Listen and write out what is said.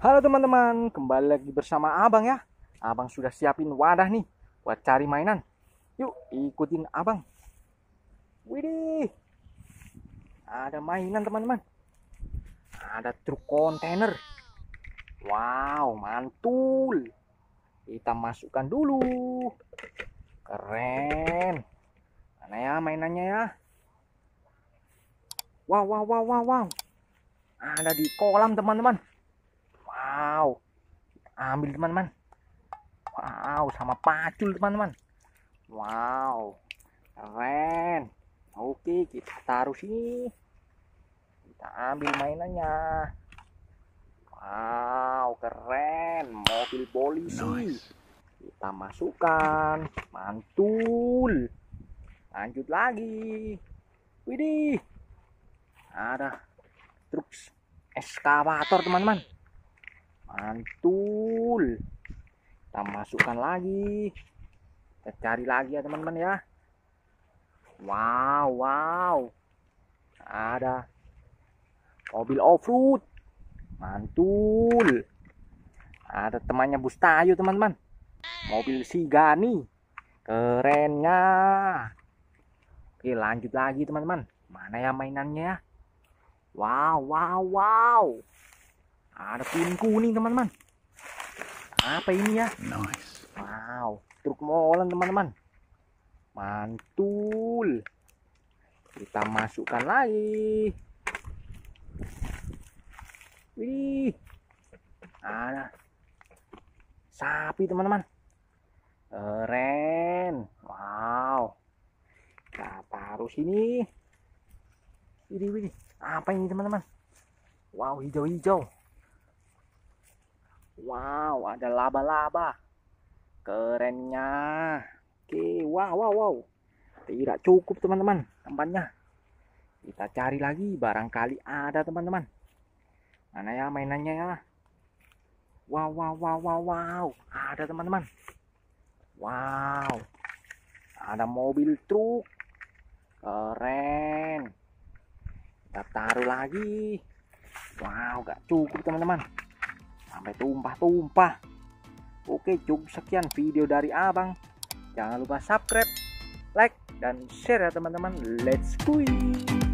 Halo teman-teman, kembali lagi bersama Abang ya. Abang sudah siapin wadah nih buat cari mainan. Yuk, ikutin Abang. Widih. Ada mainan teman-teman. Ada truk kontainer. Wow, mantul. Kita masukkan dulu. Keren. Mana ya mainannya ya? Wow, wow, wow, wow, wow. Ada di kolam teman-teman ambil teman-teman wow sama pacul teman-teman wow keren oke kita taruh sini kita ambil mainannya wow keren mobil polisi nice. kita masukkan mantul lanjut lagi widih ada truk eskavator teman-teman mantul kita masukkan lagi kita cari lagi ya teman-teman ya wow wow ada mobil off-road mantul ada temannya Bustayo teman-teman mobil sigani kerennya oke lanjut lagi teman-teman mana ya mainannya ya? wow wow wow ada pin kuning teman-teman. Apa ini ya? Nice. Wow, truk molen teman-teman. Mantul. Kita masukkan lagi. Wih. Ada sapi teman-teman. Keren. Wow. Kita taruh sini. Ini, ini. Apa ini teman-teman? Wow, hijau-hijau. Wow, ada laba-laba. Kerennya. Oke, wow, wow, wow. Tidak cukup teman-teman tempatnya. Kita cari lagi, barangkali ada teman-teman. Mana ya mainannya ya? Wow, wow, wow, wow, wow. Ada teman-teman. Wow. Ada mobil truk. Keren. Kita taruh lagi. Wow, gak cukup teman-teman sampai tumpah-tumpah. Oke cukup sekian video dari abang. Jangan lupa subscribe, like, dan share ya teman-teman. Let's go!